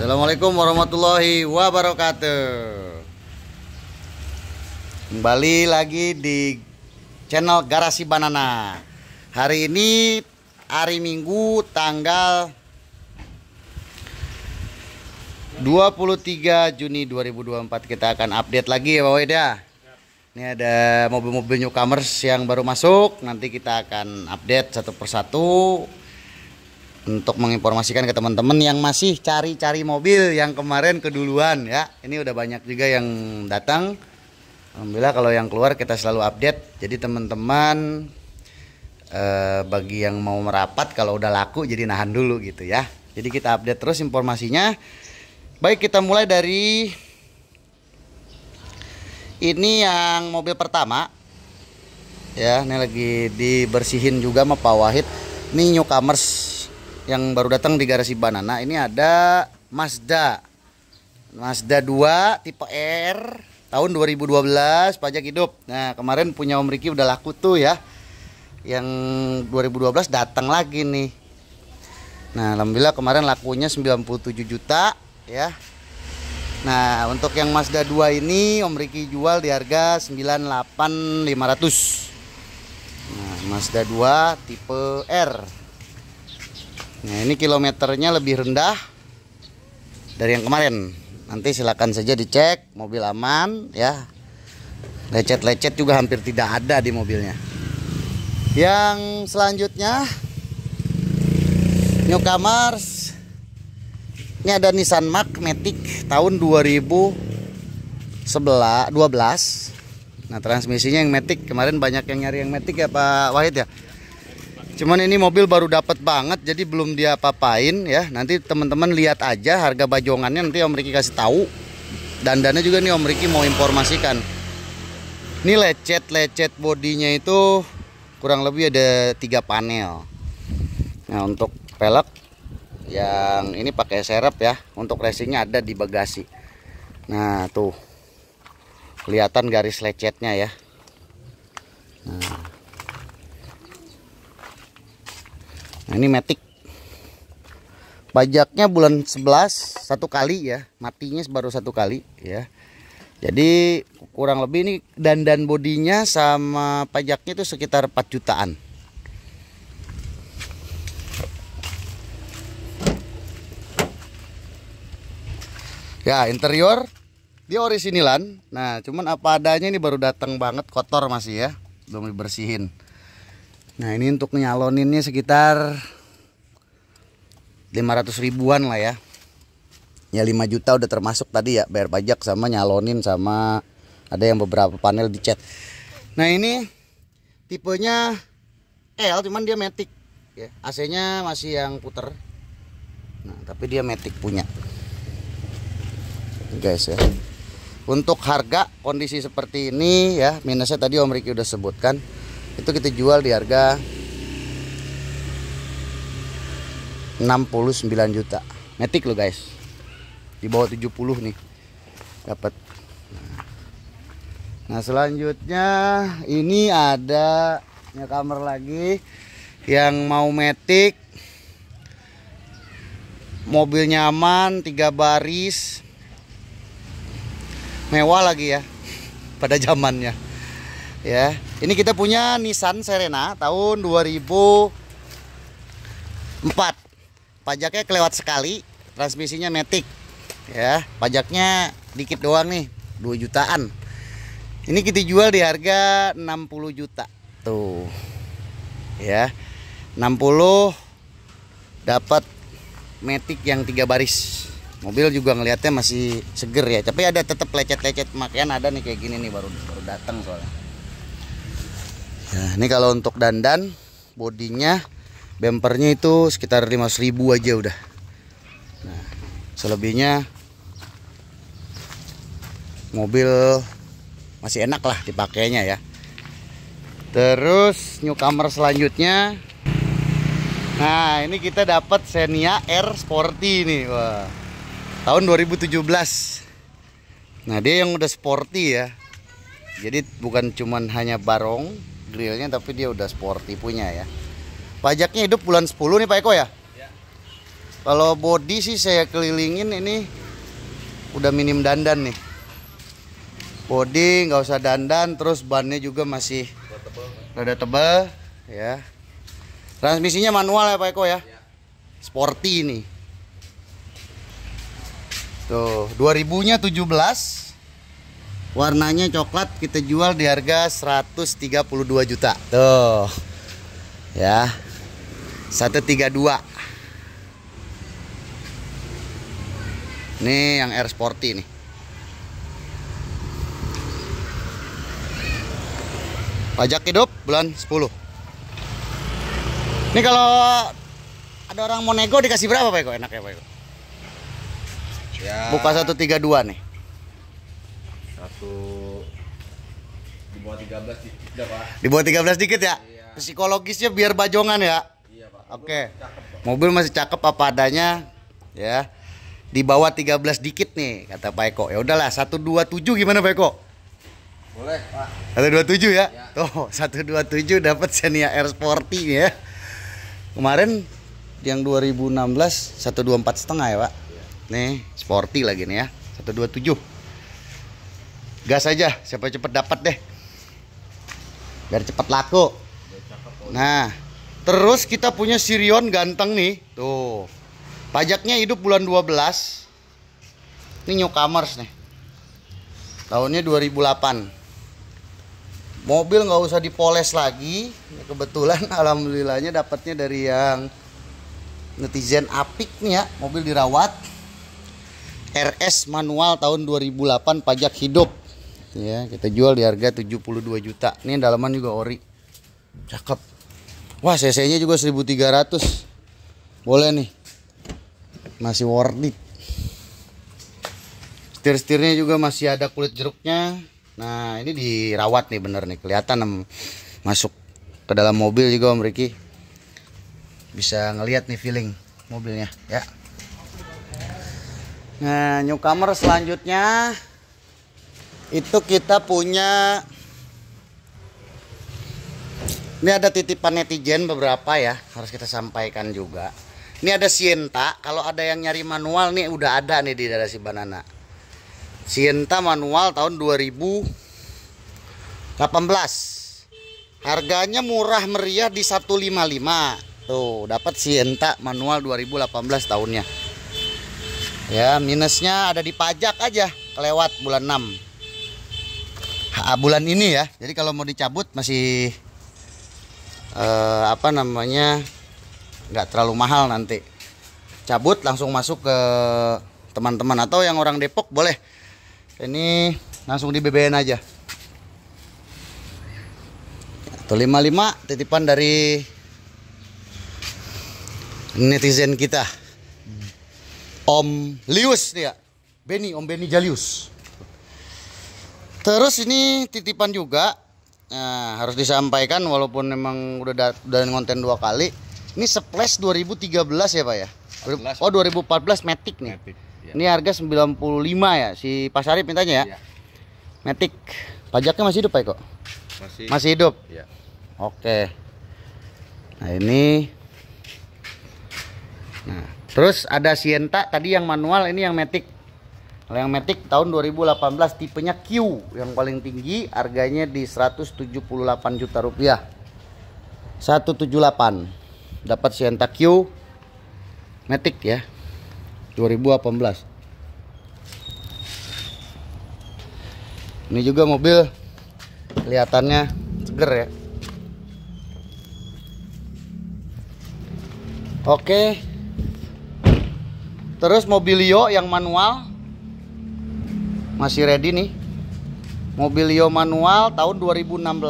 Assalamualaikum warahmatullahi wabarakatuh Kembali lagi di channel Garasi Banana Hari ini hari Minggu tanggal 23 Juni 2024 Kita akan update lagi ya Bapak ya. Ini ada mobil-mobil newcomers yang baru masuk Nanti kita akan update satu persatu untuk menginformasikan ke teman-teman yang masih cari-cari mobil yang kemarin keduluan ya. Ini udah banyak juga yang datang. Alhamdulillah kalau yang keluar kita selalu update. Jadi teman-teman eh, bagi yang mau merapat kalau udah laku jadi nahan dulu gitu ya. Jadi kita update terus informasinya. Baik, kita mulai dari ini yang mobil pertama. Ya, ini lagi dibersihin juga sama Pak Wahid. Ini newcomers yang baru datang di garasi banana ini ada Mazda Mazda 2 tipe R tahun 2012 pajak hidup nah kemarin punya Om Riki udah laku tuh ya yang 2012 datang lagi nih nah alhamdulillah kemarin lakunya 97 juta ya Nah untuk yang Mazda 2 ini Om Riki jual di harga 98500 Nah Mazda 2 tipe R Nah ini kilometernya lebih rendah dari yang kemarin. Nanti silakan saja dicek mobil aman ya. Lecet-lecet juga hampir tidak ada di mobilnya. Yang selanjutnya Mars. ini ada Nissan Mark Matic tahun 2011 Nah, transmisinya yang Matic kemarin banyak yang nyari yang Matic ya Pak Wahid ya. Cuman ini mobil baru dapat banget jadi belum dia papain ya. Nanti teman-teman lihat aja harga bajongannya nanti Om Riki kasih tahu. Dan dana juga nih Om Riki mau informasikan. Ini lecet-lecet bodinya itu kurang lebih ada tiga panel. Nah, untuk pelek yang ini pakai serep ya. Untuk racingnya ada di bagasi. Nah, tuh. Kelihatan garis lecetnya ya. Nah, nah ini metik pajaknya bulan 11 satu kali ya matinya baru satu kali ya jadi kurang lebih ini dandan bodinya sama pajaknya itu sekitar 4 jutaan ya interior dia orisinilan nah cuman apa adanya ini baru datang banget kotor masih ya belum dibersihin Nah ini untuk nyaloninnya sekitar 500 ribuan lah ya Ya 5 juta udah termasuk tadi ya bayar pajak sama nyalonin sama ada yang beberapa panel dicat Nah ini tipenya L cuman dia metik ya. AC nya masih yang puter Nah tapi dia metik punya Guys ya untuk harga kondisi seperti ini ya minusnya tadi Om Riki udah sebutkan itu kita jual di harga 69 juta metik lo guys di bawah 70 nih dapat nah, nah selanjutnya ini ada kamar lagi yang mau metik mobil nyaman tiga baris mewah lagi ya pada zamannya ya ini kita punya Nissan Serena tahun 2004. Pajaknya kelewat sekali, transmisinya metik. Ya, pajaknya dikit doang nih, 2 jutaan. Ini kita jual di harga 60 juta. Tuh. Ya. 60 dapat metik yang tiga baris mobil juga ngelihatnya masih seger ya tapi ada tetap lecet-lecet makanya ada nih kayak gini nih baru baru datang soalnya Nah ini kalau untuk dandan bodinya bempernya itu sekitar 5000 aja udah nah, selebihnya mobil masih enak lah dipakainya ya terus newcomer selanjutnya nah ini kita dapat Xenia R Sporty nih Wah, tahun 2017 nah dia yang udah sporty ya jadi bukan cuman hanya barong grillnya tapi dia udah sporty punya ya pajaknya hidup bulan 10 nih Pak Eko ya, ya. kalau body sih saya kelilingin ini udah minim dandan nih body nggak usah dandan terus bannya juga masih ada tebal ya transmisinya manual ya Pak Eko ya, ya. sporty nih tuh 2000 nya 17 warnanya coklat kita jual di harga 132 juta tuh ya 132 ini yang air sporty nih pajak hidup bulan 10 ini kalau ada orang mau nego dikasih berapa Pak Eko? enak ya Pak Eko? Ya. buka 132 nih 13 dikit dah, Pak. Di bawah 13 dikit ya? Iya. Psikologisnya biar bajongan ya? Iya, Pak. Oke. Okay. Cakep, Mobil masih cakep apa adanya ya. Di bawah 13 dikit nih kata Pak Eko. Ya udahlah 127 gimana Pak Eko? Boleh, Pak. 127 ya? ya. Tuh, 127 dapat Xenia Air Sporty ya. Kemarin yang 2016 124 setengah ya, Pak. Ya. Nih, sporty lagi nih ya. 127 gas aja siapa cepet dapat deh biar cepat laku nah terus kita punya Sirion ganteng nih tuh pajaknya hidup bulan 12 ini newcomers nih tahunnya 2008 mobil nggak usah dipoles lagi ya, kebetulan alhamdulillahnya dapatnya dari yang netizen apik nih ya mobil dirawat RS manual tahun 2008 pajak hidup ya kita jual di harga 72 juta ini dalaman juga ori cakep wah cc nya juga 1300 boleh nih masih worth it setir-setirnya juga masih ada kulit jeruknya nah ini dirawat nih bener nih kelihatan masuk ke dalam mobil juga Om Riki bisa ngelihat nih feeling mobilnya ya nah newcomer selanjutnya itu kita punya ini ada titipan netizen beberapa ya harus kita sampaikan juga ini ada Sienta kalau ada yang nyari manual nih udah ada nih di daerah si banana Sienta manual tahun 2018 harganya murah meriah di 155 tuh dapat Sienta manual 2018 tahunnya ya minusnya ada di pajak aja kelewat bulan 6 bulan ini ya. Jadi kalau mau dicabut masih eh, apa namanya nggak terlalu mahal nanti. Cabut langsung masuk ke teman-teman atau yang orang Depok boleh. Ini langsung di BBN aja. Atau 55 titipan dari netizen kita. Om Lius dia ya. Beni, Om Beni Jalius terus ini titipan juga nah, harus disampaikan walaupun memang udah dan konten dua kali ini Splash 2013 ya Pak ya 14. oh 2014 metik nih Matic, ya. ini harga 95 ya si Pak Syarif mintanya ya, ya. Matic pajaknya masih hidup Pak ya, kok? masih, masih hidup ya. oke nah ini nah terus ada Sienta tadi yang manual ini yang metik. Kalau yang Matic tahun 2018 tipenya Q yang paling tinggi harganya di 178 juta rupiah. 178 dapat Sienta Q Matic ya 2018 ini juga mobil kelihatannya seger ya oke terus mobilio yang manual masih ready nih mobilio manual tahun 2016